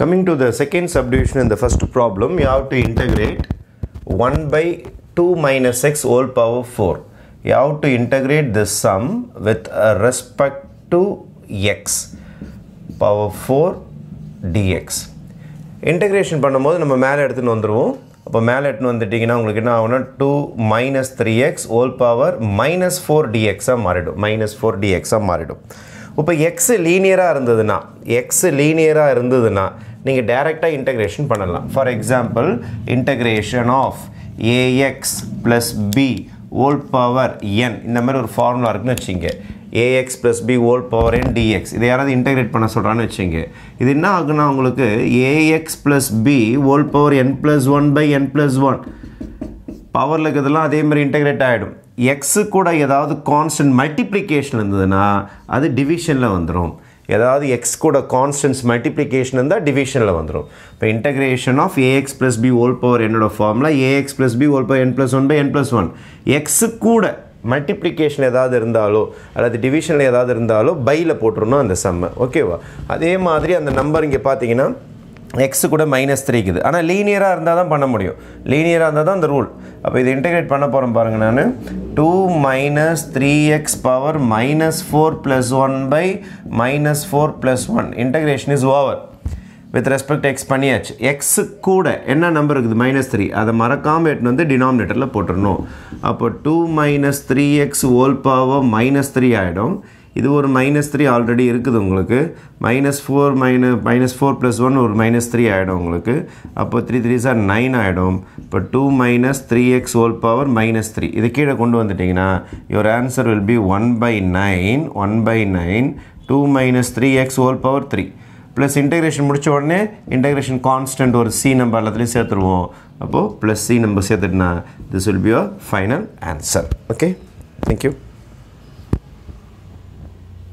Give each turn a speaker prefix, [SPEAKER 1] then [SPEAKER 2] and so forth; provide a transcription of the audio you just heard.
[SPEAKER 1] Coming to the second subdivision in the first problem, you have to integrate 1 by 2 minus x whole power 4. You have to integrate this sum with respect to x power 4 dx. integration பண்ணம் போது நம்ம மேல் எடுத்து வந்துடுவோம் அப்போம் மேல் எடுத்து வந்துட்டிங்கன்னா உங்களுக்கு என்ன ஆகும்னா two minus three x whole power minus four டிஎக்ஸாக மாறிடும் மைனஸ் ஃபோர் டிஎக்ஸாக மாறிடும் இப்போ எக்ஸ் லீனியராக இருந்ததுன்னா எக்ஸ் லீனியராக இருந்ததுன்னா நீங்கள் டைரெக்டாக இன்டகிரேஷன் பண்ணலாம் for example integration of a x plus b whole power n இந்த மாதிரி ஒரு ஃபார்முலா இருக்குன்னு வச்சுங்க a x plus b whole power n d x இதை யாராவது இன்டகிரேட் பண்ண சொல்கிறான்னு வச்சுங்க இது என்ன ஆகுனா உங்களுக்கு a x plus b whole power n plus one by n plus one பவரில் இருக்கிறதுலாம் அதே மாதிரி இன்டகிரேட் ஆகிடும் எக்ஸு கூட எதாவது கான்ஸ்டன்ட் மல்டிப்ளிகேஷன் இருந்ததுன்னா அது டிவிஷனில் வந்துடும் ஏதாவது எக்ஸ் கூட கான்ஸ்டன்ஸ் மல்டிப்ளிகேஷன் இருந்தால் டிவிஷனில் வந்துடும் இப்போ integration of a x plus b whole power என்னோட ஃபார்மில் a x plus b whole power n plus one by n plus one x கூட மல்டிப்ளிகேஷன் ஏதாவது இருந்தாலோ அல்லது டிவிஷனில் எதாவது இருந்தாலோ பையில் போட்டுருணும் அந்த செம்மை ஓகேவா அதே மாதிரி அந்த நம்பர் இங்கே பார்த்தீங்கன்னா எக்ஸு கூட மைனஸ் த்ரீக்குது ஆனால் லீனியராக இருந்தால் தான் பண்ண முடியும் லீனியராக இருந்தால் தான் அந்த ரூல் அப்போ இது இன்டகிரேட் பண்ண போகிறேன் பாருங்கள் நான் two minus three x power minus four plus one by minus four plus one integration is over with respect x பண்ணியாச்சு எக்ஸு கூட என்ன நம்பர் இருக்குது மைனஸ் த்ரீ அதை மறக்காமல் எட்டுன்னு வந்து டினாமினேட்டரில் போட்டுடணும் அப்போ two minus three x whole power minus three ஆகிடும் இது ஒரு மைனஸ் த்ரீ ஆல்ரெடி இருக்குது உங்களுக்கு minus four mine minus four plus one ஒரு மைனஸ் த்ரீ ஆகிடும் உங்களுக்கு அப்போ த்ரீ த்ரீ சார் நைன் ஆகிடும் இப்போ two minus three x whole power minus three இது கீழே கொண்டு வந்துட்டிங்கன்னா your answer will be one by nine one by nine two minus three x whole power three plus integration முடித்த உடனே integration constant ஒரு c number எல்லாத்துலேயும் சேர்த்துருவோம் அப்போது ப்ளஸ் சி நம்பர் சேர்த்துட்டுனா this will be your final answer okay thank you